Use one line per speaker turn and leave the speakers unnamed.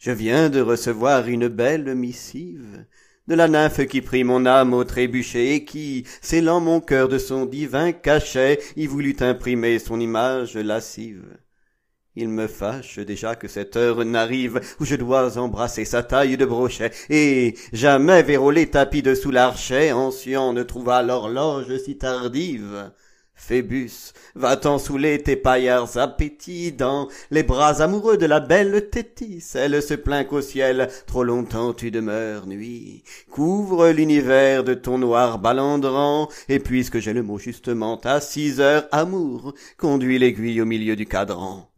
Je viens de recevoir une belle missive de la nymphe qui prit mon âme au trébuchet et qui, scellant mon cœur de son divin cachet, y voulut imprimer son image lascive. Il me fâche déjà que cette heure n'arrive où je dois embrasser sa taille de brochet, et jamais vérolé tapis dessous l'archet, ancien ne trouva l'horloge si tardive. Phébus, va-t'en saouler tes paillards appétits dans les bras amoureux de la belle Tétis. Elle se plaint qu'au ciel, trop longtemps tu demeures nuit. Couvre l'univers de ton noir balandrant, et puisque j'ai le mot justement, à six heures, amour, conduis l'aiguille au milieu du cadran.